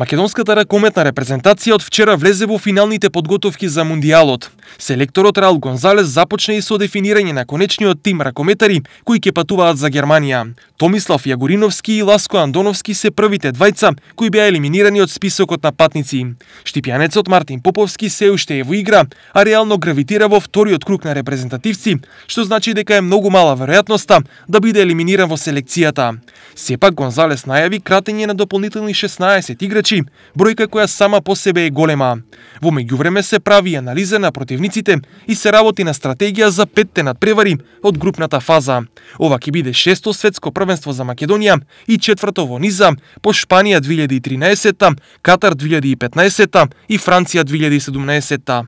Македонската ракометна репрезентација од вчера влезе во финалните подготовки за Мундијалот. Селекторот Раул Гонзалес започна и со дефинирање на конечниот тим ракометари кои ќе патуваат за Германија. Томислав Јагуриновски и Ласко Андоновски се првите двајца кои беа елиминирани од списокот на патници. Штипјанецот Мартин Поповски се уште е во игра, а реално гравитира во вториот круг на репрезентативци, што значи дека е многу мала веројатноста да биде елиминиран во селекцијата. Сепак Гонзалес најави кратење на дополнителни 16 играчи речи, значи, бројка која сама по себе е голема. Во меѓувреме се прави анализа на противниците и се работи на стратегија за петте надпревари од групната фаза. Ова ќе биде шесто светско првенство за Македонија и четврто во низа по Шпанија 2013, Катар 2015 и Франција 2017.